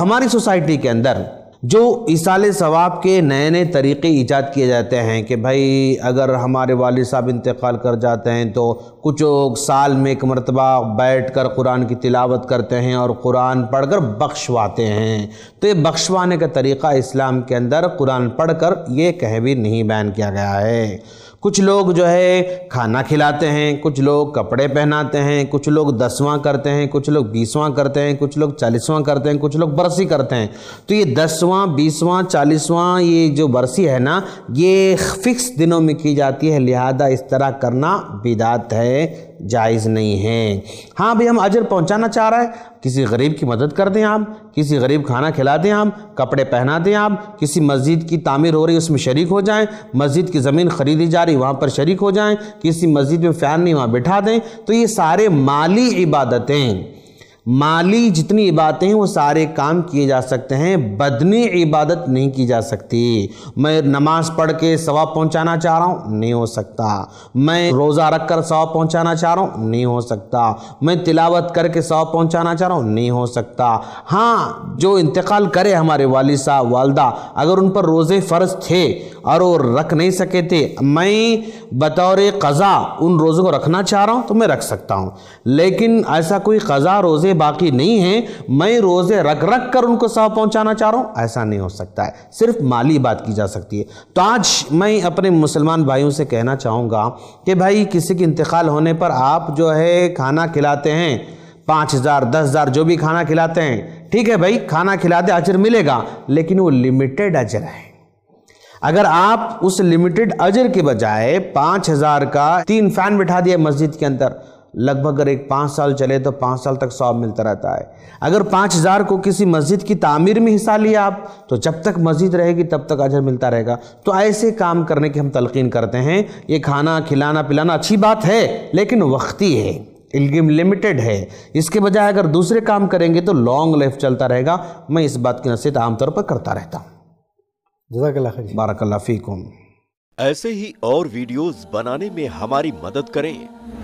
हमारी सोसाइटी के अंदर जो इसाले सवाब के नए नए तरीके ईजाद किए जाते हैं कि भाई अगर हमारे वाल साहब इंतकाल कर जाते हैं तो कुछ साल में एक मरतबा बैठ कर कुरान की तिलावत करते हैं और कुरान पढ़ कर बख्शवाते हैं तो ये बख्शवाने का तरीक़ा इस्लाम के अंदर कुरान पढ़ कर ये कह भी नहीं बैन किया गया है कुछ लोग जो है खाना खिलाते हैं कुछ लोग कपड़े पहनाते हैं कुछ लोग दसवां करते हैं कुछ लोग बीसवां करते हैं कुछ लोग चालीसवां करते हैं कुछ लोग बरसी करते हैं तो ये दसवां बीसवां चालीसवां ये जो बरसी है ना ये फिक्स दिनों में की जाती है लिहाजा इस तरह करना बिदात है जायज़ नहीं है हाँ भाई हम अजर पहुँचाना चाह रहा है किसी गरीब की मदद कर दें आप किसी गरीब खाना खिला दें आप कपड़े पहना दें आप किसी मस्जिद की तामीर हो रही है उसमें शरीक हो जाएं मस्जिद की ज़मीन खरीदी जा रही वहाँ पर शरीक हो जाएं किसी मस्जिद में फ़ैन नहीं वहाँ बैठा दें तो ये सारे माली इबादतें माली जितनी इबादतें हैं वो सारे काम किए जा सकते हैं बदनी इबादत नहीं की जा सकती मैं नमाज पढ़ के सवाब पहुंचाना चाह रहा हूँ नहीं हो सकता मैं रोज़ा रख कर सवाब पहुँचाना चाह रहा हूँ नहीं हो सकता मैं तिलावत करके सवाब पहुँचाना चाह रहा हूँ नहीं हो सकता हाँ जो इंतकाल करे हमारे वाल साहब वालदा अगर उन पर रोज़े फ़र्ज थे और वो रख नहीं सके थे मैं बतौर कज़ा उन रोज़ों को रखना चाह रहा हूँ तो मैं रख सकता हूँ लेकिन ऐसा कोई कज़ा रोज़े बाकी नहीं है मैं रोज़े रख रख कर उनको सब पहुंचाना चाह रहा हूं ऐसा नहीं हो सकता है सिर्फ माली बात की जा सकती है तो आज मैं अपने मुसलमान भाइयों से कहना चाहूंगा कि भाई किसी के इंतकाल होने पर आप जो है खाना खिलाते हैं पाँच हज़ार दस हज़ार जो भी खाना खिलाते हैं ठीक है भाई खाना खिलाते अजर मिलेगा लेकिन वो लिमिटेड अजर है अगर आप उस लिमिटेड अजर के बजाय पाँच हज़ार का तीन फैन बिठा दिया मस्जिद के अंदर लगभग अगर एक पाँच साल चले तो पाँच साल तक सवाब मिलता रहता है अगर पाँच हज़ार को किसी मस्जिद की तामीर में हिस्सा लिया आप तो जब तक मस्जिद रहेगी तब तक अजर मिलता रहेगा तो ऐसे काम करने की हम तलकिन करते हैं ये खाना खिलाना पिलाना अच्छी बात है लेकिन वक्ती है इलगिम लिमिटेड है इसके बजाय अगर दूसरे काम करेंगे तो लॉन्ग लाइफ चलता रहेगा मैं इस बात की नसीहत आमतौर पर करता रहता हूँ जजाकल्ला ऐसे ही और वीडियोस बनाने में हमारी मदद करें